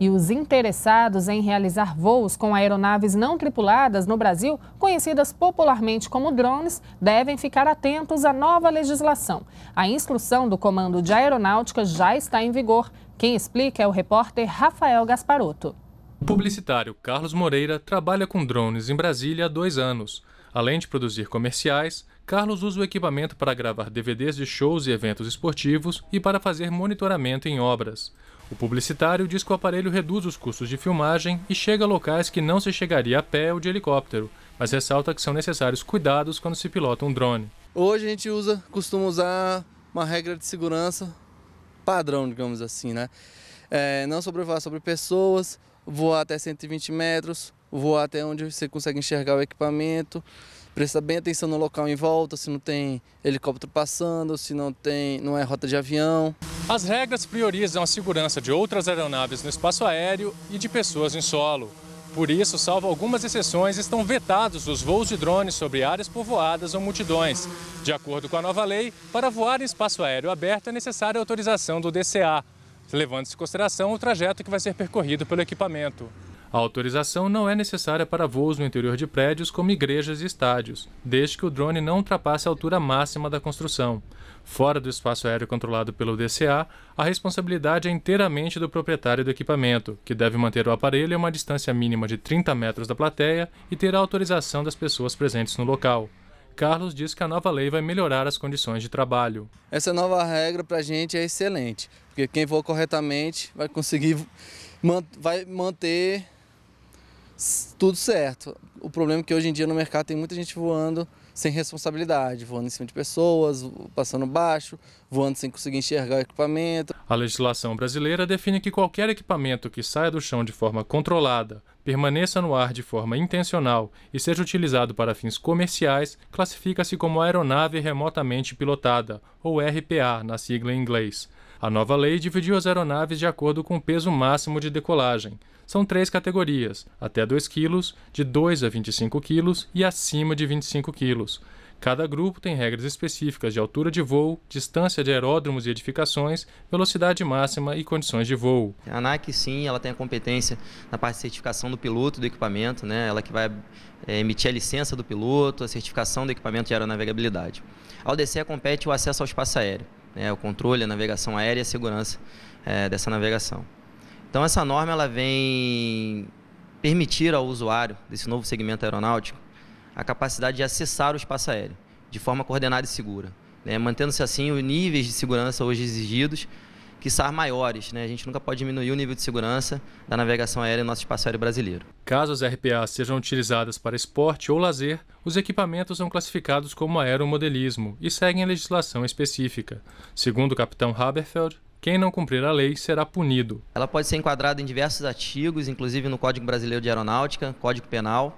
E os interessados em realizar voos com aeronaves não tripuladas no Brasil, conhecidas popularmente como drones, devem ficar atentos à nova legislação. A instrução do Comando de Aeronáutica já está em vigor. Quem explica é o repórter Rafael Gasparotto. O publicitário Carlos Moreira trabalha com drones em Brasília há dois anos. Além de produzir comerciais, Carlos usa o equipamento para gravar DVDs de shows e eventos esportivos e para fazer monitoramento em obras. O publicitário diz que o aparelho reduz os custos de filmagem e chega a locais que não se chegaria a pé ou de helicóptero, mas ressalta que são necessários cuidados quando se pilota um drone. Hoje a gente usa, costuma usar uma regra de segurança padrão, digamos assim, né? É, não sobrevoar sobre pessoas, voar até 120 metros, voar até onde você consegue enxergar o equipamento. Presta bem atenção no local em volta, se não tem helicóptero passando, se não tem, não é rota de avião. As regras priorizam a segurança de outras aeronaves no espaço aéreo e de pessoas em solo. Por isso, salvo algumas exceções, estão vetados os voos de drones sobre áreas povoadas ou multidões. De acordo com a nova lei, para voar em espaço aéreo aberto é necessária a autorização do DCA, levando-se em consideração o trajeto que vai ser percorrido pelo equipamento. A autorização não é necessária para voos no interior de prédios como igrejas e estádios, desde que o drone não ultrapasse a altura máxima da construção. Fora do espaço aéreo controlado pelo DCA, a responsabilidade é inteiramente do proprietário do equipamento, que deve manter o aparelho a uma distância mínima de 30 metros da plateia e ter a autorização das pessoas presentes no local. Carlos diz que a nova lei vai melhorar as condições de trabalho. Essa nova regra para a gente é excelente, porque quem voa corretamente vai conseguir vai manter tudo certo. O problema é que hoje em dia no mercado tem muita gente voando sem responsabilidade, voando em cima de pessoas, passando baixo, voando sem conseguir enxergar o equipamento. A legislação brasileira define que qualquer equipamento que saia do chão de forma controlada, permaneça no ar de forma intencional e seja utilizado para fins comerciais, classifica-se como aeronave remotamente pilotada, ou RPA na sigla em inglês. A nova lei dividiu as aeronaves de acordo com o peso máximo de decolagem. São três categorias: até 2 kg, de 2 a 25 kg e acima de 25 kg. Cada grupo tem regras específicas de altura de voo, distância de aeródromos e edificações, velocidade máxima e condições de voo. A ANAC, sim, ela tem a competência na parte de certificação do piloto do equipamento, né? ela que vai é, emitir a licença do piloto, a certificação do equipamento de aeronavegabilidade. A ODC compete o acesso ao espaço aéreo né, o controle, a navegação aérea e a segurança é, dessa navegação. Então, essa norma ela vem permitir ao usuário desse novo segmento aeronáutico a capacidade de acessar o espaço aéreo de forma coordenada e segura, né, mantendo-se assim os níveis de segurança hoje exigidos são maiores. Né? A gente nunca pode diminuir o nível de segurança da navegação aérea no nosso espaço aéreo brasileiro. Caso as RPAs sejam utilizadas para esporte ou lazer, os equipamentos são classificados como aeromodelismo e seguem a legislação específica. Segundo o capitão Haberfeld, quem não cumprir a lei será punido. Ela pode ser enquadrada em diversos artigos, inclusive no Código Brasileiro de Aeronáutica, Código Penal,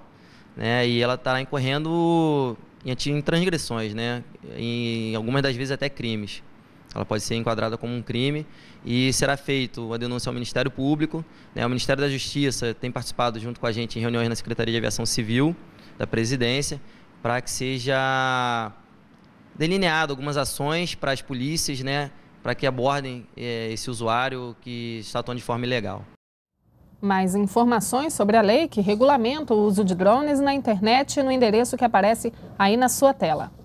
né? e ela estará incorrendo em transgressões, né? em algumas das vezes até crimes. Ela pode ser enquadrada como um crime e será feito a denúncia ao Ministério Público. Né? O Ministério da Justiça tem participado junto com a gente em reuniões na Secretaria de Aviação Civil da Presidência para que seja delineado algumas ações para as polícias, né? para que abordem é, esse usuário que está atuando de forma ilegal. Mais informações sobre a lei que regulamenta o uso de drones na internet no endereço que aparece aí na sua tela.